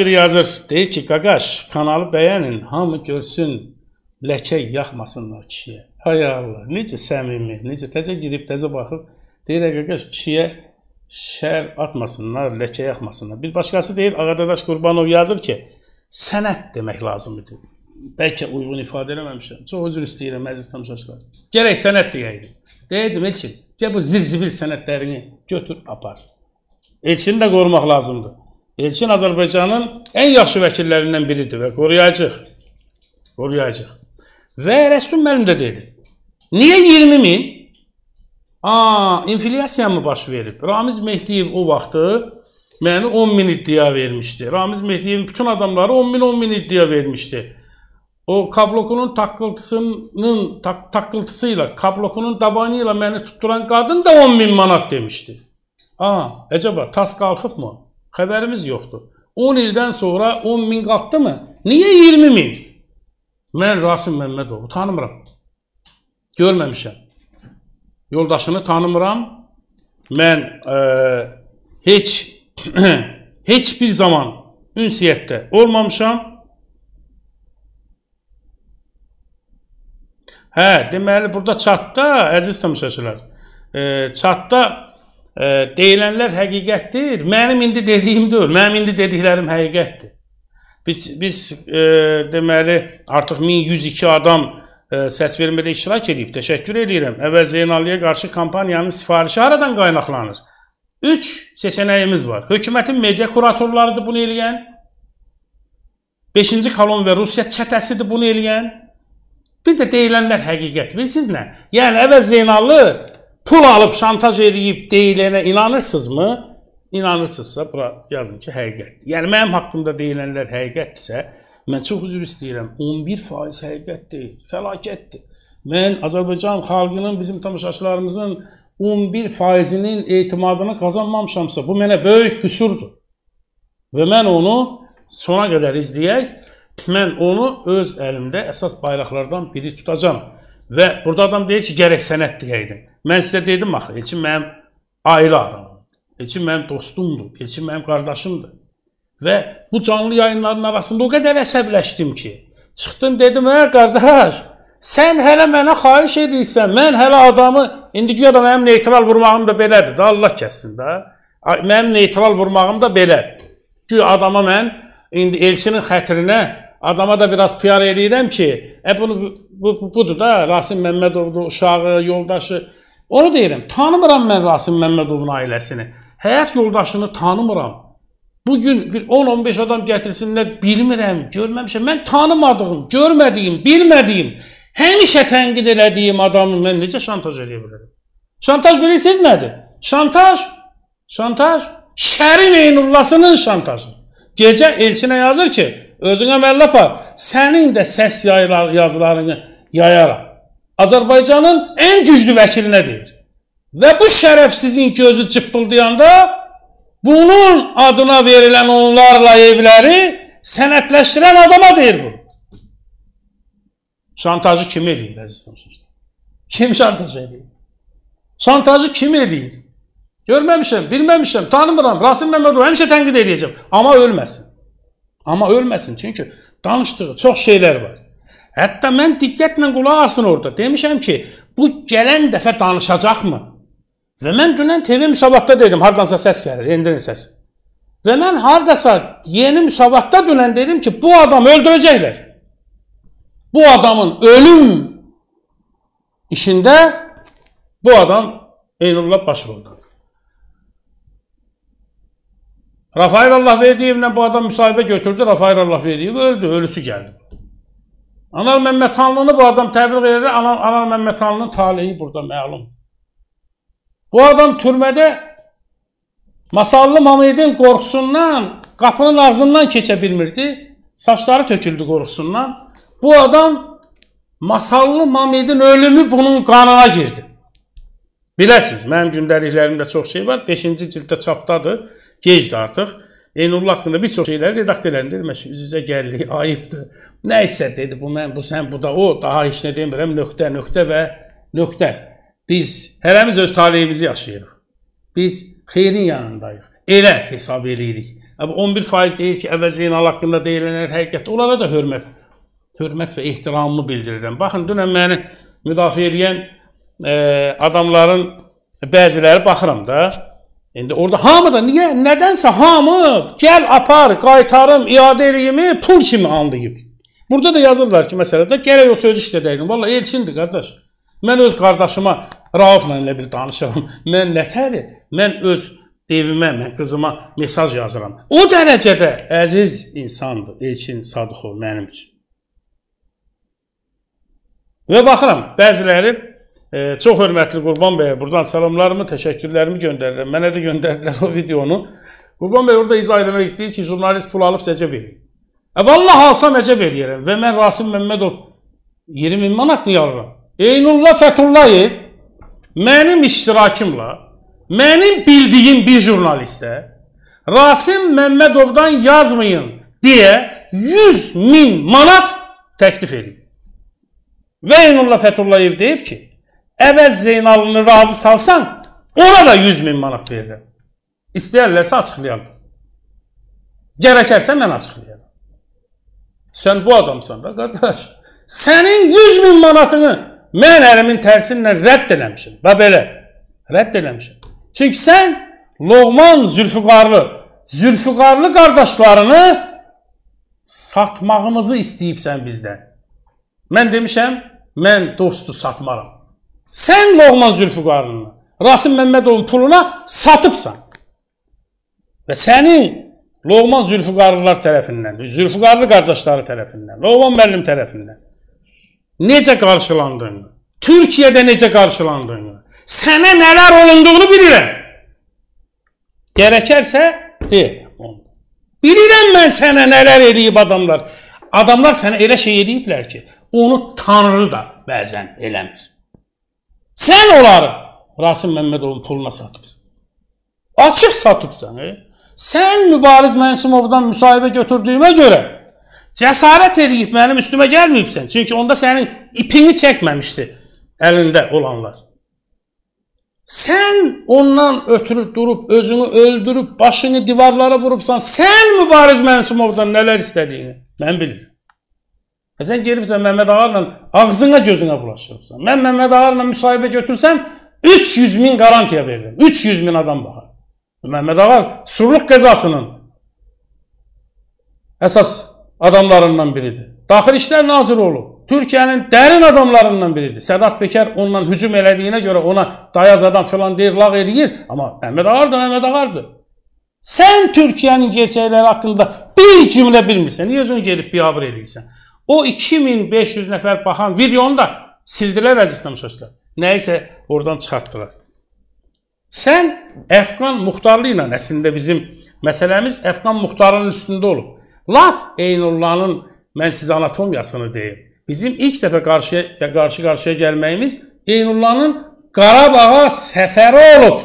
Yazır, deyir ki, qaqaş, kanalı bəyənin, hamı görsün, ləkə yaxmasınlar kişiyə. Ay Allah, necə səmimi, necə təzə girib, təzə baxıb, deyir, qaqaş, kişiyə şər atmasınlar, ləkə yaxmasınlar. Bir başqası deyir, Ağadadaş Qurbanov yazır ki, sənət demək lazım idi. Bəlkə uyğun ifadə eləməmişəm. Çox özür istəyirəm, əziz tamaşaçılar. Gərək sənət deyəydim. Deyədim, Elçin, gəl bu zilzibil sənətlərini götür, apar. Elçini də qorumaq lazımdır. Elçin Azərbaycanın ən yaxşı vəkillərindən biridir və qoruyacaq. Qoruyacaq. Və Rəsul müəllim də dedi. Niyə 20 min? A, inflyasiya mı baş verib? Ramiz Mehdiyev o vaxtı məni 10 min iddia vermişdi. Ramiz Mehdiyevin bütün adamları 10 min 10 min iddia vermişdi. O kablokunun takkıltısının tak, takkıltısıyla, kablokunun dabanıyla məni tutturan qadın da 10 min manat demişdi. A, əcəba tas qalxıb mı? Xəbərimiz yoxdur. 10 ildən sonra 10 min qalxdı mı? Niyə 20 min? Mən Rasim Məmmədovu tanımıram. Görməmişəm. Yoldaşını tanımıram. Mən e, heç heç bir zaman ünsiyyətdə olmamışam. Hə, deməli burada çatda, əziz tamaşaçılar, e, çatda e, deyilənlər həqiqətdir. Mənim indi dediyim deyil, mənim indi dediklərim həqiqətdir. Biz biz e, deməli artıq 1102 adam e, səs vermədə iştirak edib. Təşəkkür edirəm. Əvəz Zeynaliyə qarşı kampaniyanın sifarişi haradan qaynaqlanır? 3 seçənəyimiz var. Hökumətin media kuratorlarıdır bunu eləyən. 5-ci kolon və Rusiya çətəsidir bunu eləyən. Bir də deyilənlər həqiqət. Bilirsiniz nə? Yəni əvəz Zeynallı pul alıb şantaj eləyib deyilənə inanırsınızmı? İnanırsınızsa bura yazın ki, həqiqətdir. E yəni mənim haqqımda deyilənlər həqiqətdirsə, e mən çox üzr istəyirəm. 11% həqiqət e deyil, fəlakətdir. Mən Azərbaycan xalqının, bizim tamaşaçılarımızın 11%-nin etimadını qazanmamışamsa, bu mənə böyük qüsurdur. Və mən onu sona qədər izləyək, mən onu öz əlimdə əsas bayraqlardan biri tutacağam. Və burada adam deyir ki, gərək sənət deyəydim. Mən sizə dedim axı, Elçin mənim ailə adamım. Elçin mənim dostumdur, Elçin mənim qardaşımdır. Və bu canlı yayınların arasında o qədər əsəbləşdim ki, çıxdım dedim, "Ə hə, qardaş, sən hələ mənə xahiş edirsən, mən hələ adamı indi güya da mənim neytral vurmağım da belədir də Allah kəssin də. Mənim neytral vurmağım da belədir. Güya adama mən indi elçinin xətrinə Adama da biraz PR eləyirəm ki, e, bunu, bu, bu, budur da Rasim Məmmədovdu, uşağı, yoldaşı. Onu deyirəm, tanımıram mən Rasim Məmmədovun ailəsini. Həyat yoldaşını tanımıram. Bugün bir 10-15 adam gətirsinlər, bilmirəm, görməmişəm. Mən tanımadığım, görmədiyim, bilmədiyim, həmişə tənqid elədiyim adamı mən necə şantaj eləyə bilərəm? Şantaj bilirsiniz nədir? Şantaj, şantaj, şərin Eynullasının şantajı. Gecə elçinə yazır ki, Özün əməlli apar. Sənin də səs yaylar, yazılarını yayaram. Azərbaycanın ən güclü vəkilinə deyir. Və bu şərəfsizin gözü cıppıldayanda bunun adına verilən onlarla evləri sənətləşdirən adama deyir bu. Şantajı kim eləyir, əziz tamaşaçılar? Kim şantaj eləyir? Şantajı kim eləyir? Görməmişəm, bilməmişəm, tanımıram. Rasim Məmmədov həmişə tənqid edəcəm, amma ölməsin. Amma ölməsin, çünki danışdığı çox şeylər var. Hətta mən diqqətlə qulaq asın orada. Demişəm ki, bu gələn dəfə danışacaqmı? Və mən dünən TV müsabatda dedim, hardansa səs gəlir, endirin səsi. Və mən hardasa yeni müsabatda dünən dedim ki, bu adamı öldürəcəklər. Bu adamın ölüm işində bu adam Eynullah Başroldan. Rafael Allahverdiyevlə bu adam müsahibə götürdü, Rafael Allahverdiyev öldü, ölüsü gəldi. Anar Məmmədxanlını bu adam təbliğ edir, Anar, Anar Məmmədxanlının talihi burada məlum. Bu adam türmədə Masallı Mamedin qorxusundan, qapının ağzından keçə bilmirdi. Saçları töküldü qorxusundan. Bu adam Masallı Mamedin ölümü bunun qanına girdi. Biləsiz, mənim gündəliklərimdə çox şey var. 5-ci cilddə çapdadır, gecdir artıq. Eynullah haqqında bir çox şeyləri redaktə eləndə demək üz-üzə gəllik ayıbdır. Nə isə dedi bu mən bu sən bu da o daha heç nə demirəm nöqtə nöqtə və nöqtə. Biz hərəmiz öz taleyimizi yaşayırıq. Biz xeyrin yanındayıq. Elə hesab eləyirik. Amma 11% deyir ki, əvvəz Zeynal haqqında deyilənlər həqiqət. Onlara da hörmət, hörmət və ehtiramımı bildirirəm. Baxın dünən məni müdafiə edən e, adamların bəziləri baxıram da. İndi orada hamı da niyə? Nədənsə hamı gəl apar, qaytarım, iadə eləyimi pul kimi anlayıb. Burada da yazırlar ki, məsələdə gərək o sözü işlədəydin. Valla elçindir qardaş. Mən öz qardaşıma Raufla elə bir danışıram. Mən nətəri? Mən öz evimə, mən qızıma mesaj yazıram. O dərəcədə əziz insandır Elçin Sadıxov mənim üçün. Və baxıram, bəziləri E, çox hörmətli Qurban bəyə buradan salamlarımı, təşəkkürlərimi göndərirəm. Mənə də göndərdilər o videonu. Qurban bəy orada izah eləmək istəyir ki, jurnalist pul alıb əcəb eləyir. E, vallahi alsam əcəb eləyərəm və mən Rasim Məmmədov 20 min manat niyə alıram? Eynullah Fətullayev mənim iştirakımla, mənim bildiyim bir jurnalistə Rasim Məmmədovdan yazmayın deyə 100 min manat təklif eləyir. Və Eynullah Fətullayev deyib ki, əvəz Zeynalını razı salsan, ona da 100 min manat verirəm. İstəyərlərsə açıqlayalım. Gərəkərsə mən açıqlayaram. Sən bu adamsan da qardaş. Sənin 100 min manatını mən ərimin tərsinlə rədd eləmişəm. Və belə rədd eləmişəm. Çünki sən Loğman Zülfüqarlı, Zülfüqarlı qardaşlarını satmağımızı istəyibsən bizdən. Mən demişəm, mən dostu satmaram. Sen Loğman Zülfüqarını Rasim Məmmədovun puluna satıbsan. ve səni Loğman Zülfüqarlılar tərəfindən, Zülfüqarlı kardeşleri tərəfindən, Loğman müəllim tərəfindən necə karşılandığını, Türkiye'de necə karşılandığını, sənə neler olunduğunu bilirəm. Gərəkərsə deyirəm onu. Bilirəm mən sənə nələr eləyib adamlar. Adamlar sənə elə şey eləyiblər ki, onu tanrı da bəzən eləmir. Sən onları Rasim Məmmədovun puluna satıbsan. Açıq satıbsan. E? Sən Mübariz Mənsumovdan müsahibə götürdüyümə görə cəsarət eləyib mənim üstümə gəlməyibsən. Çünki onda sənin ipini çəkməmişdi əlində olanlar. Sən ondan ötürüb durub özünü öldürüb başını divarlara vurubsan, sən Mübariz Mənsumovdan nələr istədiyini mən bilirəm. E sən gelibsən Məmməd Ağarla ağzına gözünə bulaşdırıbsan. Mən Məmməd Ağarla müsahibə götürsəm 300 min garantiya verirəm. 300 min adam baxar. Məmməd Ağar surluq qəzasının əsas adamlarından biridir. Daxil İşlər Naziri olub. Türkiyənin dərin adamlarından biridir. Sədat Bekər onunla hücum elədiyinə görə ona dayaz adam filan deyir, lağ eləyir. Amma Məhməd Ağardır, Məhməd Ağardır. Sən Türkiyənin gerçəkləri haqqında bir cümlə bilmirsən. Niyə özünü gelib biabır eləyirsən? O 2500 nəfər baxan videonu da sildilər əziz tamaşaçılar. Nəyisə oradan çıxartdılar. Sən Əfqan Muxtarlı ilə əslində bizim məsələmiz Əfqan Muxtarının üstündə olub. Lap Eynullahın mən sizə anatomiyasını deyim. Bizim ilk dəfə qarşıya qarşı qarşıya gəlməyimiz Eynullahın Qarabağa səfəri olub.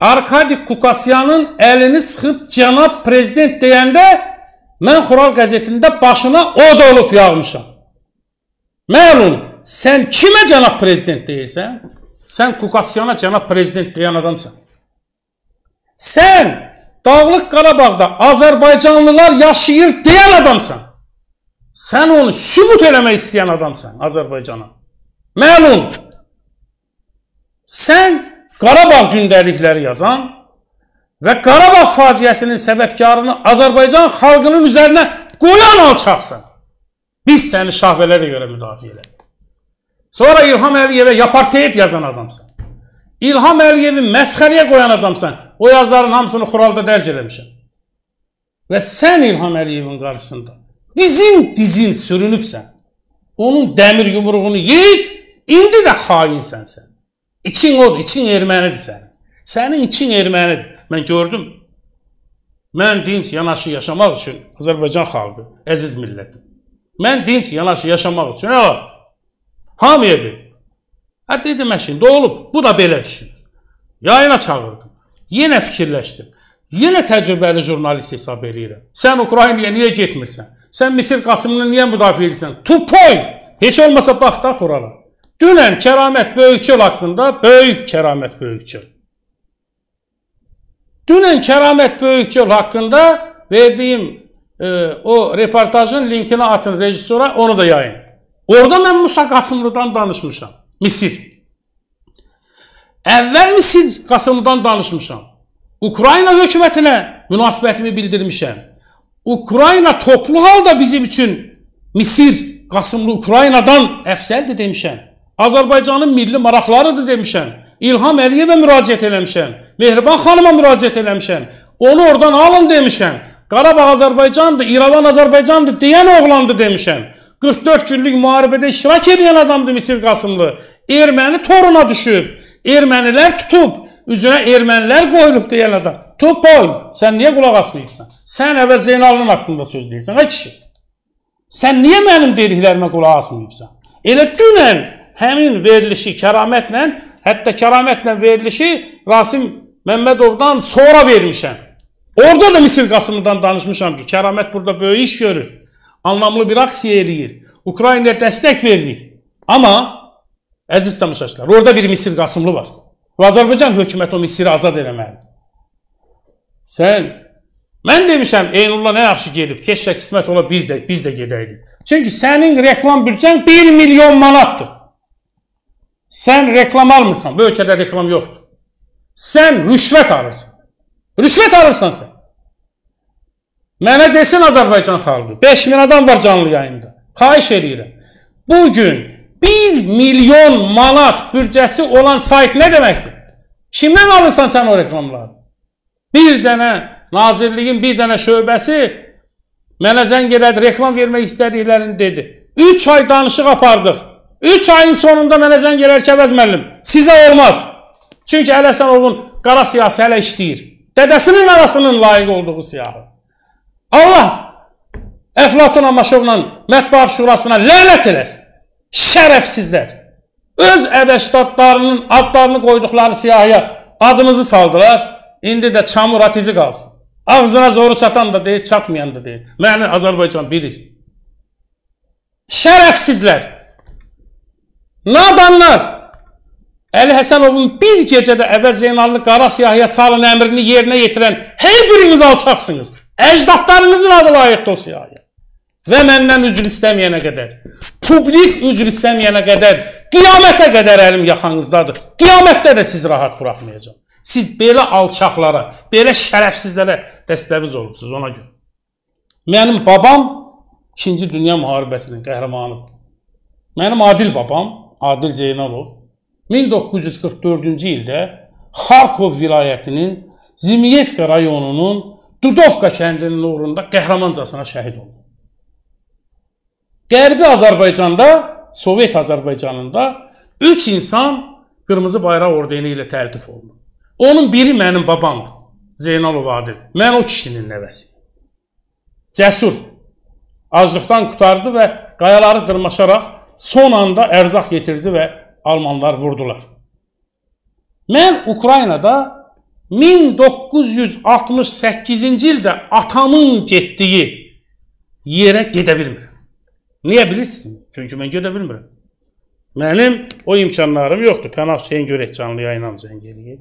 Arkadi Kukasyanın əlini sıxıb cənab prezident deyəndə Mən Xural qəzetində başına od olub yağmışam. Məlum, sən kimə cənab prezident deyirsən? Sən Kukasyana cənab prezident deyən adamsan. Sən Dağlıq Qarabağda Azərbaycanlılar yaşayır deyən adamsan. Sən onu sübut eləmək istəyən adamsan Azərbaycana. Məlum, sən Qarabağ gündəlikləri yazan, və Qarabağ faciəsinin səbəbkarını Azərbaycan xalqının üzərinə qoyan alçaqsan. Biz səni şahvələrə görə müdafiə elədik. Sonra İlham Əliyevə yaparteyt yazan adamsan. İlham Əliyevi məsxəriyə qoyan adamsan. O yazların hamısını xuralda dərc eləmişəm. Və sən İlham Əliyevin qarşısında dizin dizin sürünübsən. Onun dəmir yumruğunu yeyib, indi də xainsən sən. İçin odur, için ermənidir sən. Sənin için ermənidir. Mən gördüm. Mən dinç yanaşı yaşamaq üçün Azərbaycan xalqı, əziz millətim. Mən dinç yanaşı yaşamaq üçün nə var? Hamıya bir. Hə dedim əşin, doğulub. Bu da belə düşünür. Yayına çağırdım. Yenə fikirləşdim. Yenə təcrübəli jurnalist hesab eləyirəm. Sən Ukraynaya niyə getmirsən? Sən Misir Qasımını niyə müdafiə edirsən? Tupoy! Heç olmasa bax da xurana. Dünən Kəramət Böyükçöl haqqında böyük Kəramət Böyükçöl Dünən Kəramət Böyükçöl haqqında verdiyim e, o reportajın linkini atın rejissora, onu da yayın. Orada mən Musa Qasımlıdan danışmışam. Misir. Əvvəl Misir Qasımlıdan danışmışam. Ukrayna hökumətinə münasibətimi bildirmişəm. Ukrayna toplu halda bizim üçün Misir Qasımlı Ukraynadan əfsəldir demişəm. Azərbaycanın milli maraqlarıdır demişəm. İlham Əliyevə müraciət eləmişəm. Mehriban xanıma müraciət eləmişəm. Onu oradan alın demişəm. Qarabağ Azərbaycandır, İrəvan Azərbaycandır deyən oğlandı demişəm. 44 günlük müharibədə iştirak edən adamdır Misir Qasımlı. Erməni toruna düşüb, ermənilər tutub, üzünə ermənilər qoyulub deyən adam. Topol, sən niyə qulaq asmayıbsan? Sən əvvəl Zeynalının haqqında söz deyirsən, ay kişi. Sən niyə mənim dediklərimə qulaq asmayıbsan? Elə dünən həmin verilişi kəramətlə, hətta kəramətlə verilişi Rasim Məmmədovdan sonra vermişəm. Orada da Misir Qasımından danışmışam ki, kəramət burada böyük iş görür. Anlamlı bir aksiya eləyir. Ukraynaya dəstək veririk. Amma əziz tamaşaçılar, orada bir Misir Qasımlı var. Və Azərbaycan hökuməti o Misiri azad eləməlidir. Sən Mən demişəm, Eynulla nə yaxşı gedib, keçsə qismət ola bir də, biz də gedəydik. Çünki sənin reklam büdcən 1 milyon manatdır. Sen reklam almırsan. Bu ülkede reklam yoktur. Sen rüşvet alırsın. Rüşvet alırsan sen. Mənə desin Azərbaycan xalqı. 5000 adam var canlı yayında. Xahiş edirəm. Bu gün 1 milyon manat büdcəsi olan sayt nə deməkdir? Kimdən alırsan sən o reklamları? Bir dənə nazirliyin bir dənə şöbəsi mənə zəng elədi, reklam vermək istədiklərini dedi. 3 ay danışıq apardıq. 3 ayın sonunda mənə zəng gələr ki, əvəz müəllim, sizə olmaz. Çünki Ələsənovun qara siyasi hələ işləyir. Dədəsinin arasının layiq olduğu siyahı. Allah Əflatun Amaşovla Mətbuat Şurasına lənət eləsin. Şərəfsizlər. Öz əbəşdatlarının adlarını qoyduqları siyahıya adımızı saldılar. İndi də çamur atizi qalsın. Ağzına zoru çatan da deyil, çatmayan da deyil. Məni Azərbaycan bilir. Şərəfsizlər. Nadanlar! Əli Həsənovun bir gecədə əvvəl Zeynallı qara siyahıya salın əmrini yerinə yetirən hər biriniz alçaqsınız. Əcdadlarınızın adı layiqdir o siyahıya. Və məndən üzr istəməyənə qədər, publik üzr istəməyənə qədər, qiyamətə qədər əlim yaxanızdadır. Qiyamətdə də siz rahat buraxmayacaq. Siz belə alçaqlara, belə şərəfsizlərə dəstəviz olubsunuz ona görə. Mənim babam 2-ci Dünya müharibəsinin qəhrəmanıdır. Mənim Adil babam Adil Zeynalov 1944-cü ildə Xarkov vilayətinin Zimiyevka rayonunun Dudovka kəndinin uğrunda qəhrəmancasına şəhid oldu. Qərbi Azərbaycanda, Sovet Azərbaycanında 3 insan qırmızı bayraq ordeni ilə təltif olunub. Onun biri mənim babamdır, Zeynalov Adil. Mən o kişinin nəvəsiyəm. Cəsur, aclıqdan qutardı və qayaları dırmaşaraq son anda ərzaq yetirdi və almanlar vurdular. Mən Ukraynada 1968-ci ildə atamın getdiyi yerə gedə bilmirəm. Niyə bilirsiniz? Çünki mən gedə bilmirəm. Mənim o imkanlarım yoxdur. Pənah Hüseyn görək canlı yayına mı zəng eləyir?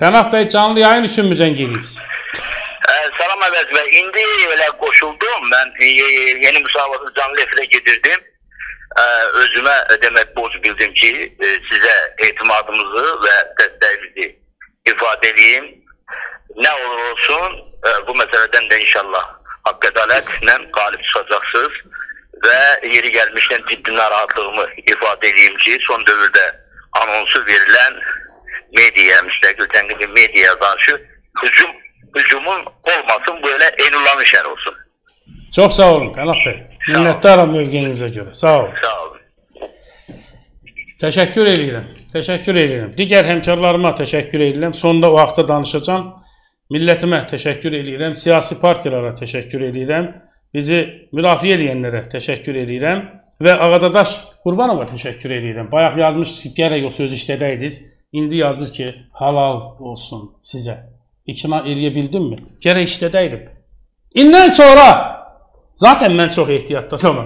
Pənah bəy canlı yayın üçünmü zəng eləyibsiz? Salam Əvəz bəy, indi elə qoşuldum. Mən e, e yeni müsabiqə canlı efirə gedirdim ə, özümə demək borc bildim ki, ə, e, sizə etimadımızı və dəstəyimizi ifadə edeyim. Nə olur olsun, ə, e, bu məsələdən də inşallah haqq ədalətlə qalib çıxacaqsınız və yeri gəlmişdən ciddi narahatlığımı ifadə edeyim ki, son dövrdə anonsu verilən media, müstəqil tənqidi media qarşı hücum hücumun olmasın, böyle en ulanışan olsun. Çok sağ olun. Allah Minnətdaram mövqeyinizə görə. Sağ olun. Sağ olun. Təşəkkür edirəm. Təşəkkür edirəm. Digər həmkarlarıma təşəkkür edirəm. Sonda o haqda danışacağam. Millətimə təşəkkür edirəm. Siyasi partiyalara təşəkkür edirəm. Bizi müdafiə edənlərə təşəkkür edirəm və Ağadadaş Qurbanova təşəkkür edirəm. Bayaq yazmış gərək o sözü işlədəydiniz. İndi yazır ki, halal olsun sizə. İkna eləyə bildimmi? Gərək işlədəydim. İndən sonra Zaten mən çox ehtiyatdaram.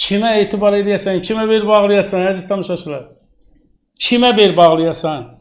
Kimə etibar eləyəsən, kimə bel bağlayasan, əziz tamaşaçılar? Kimə bel bağlayasan?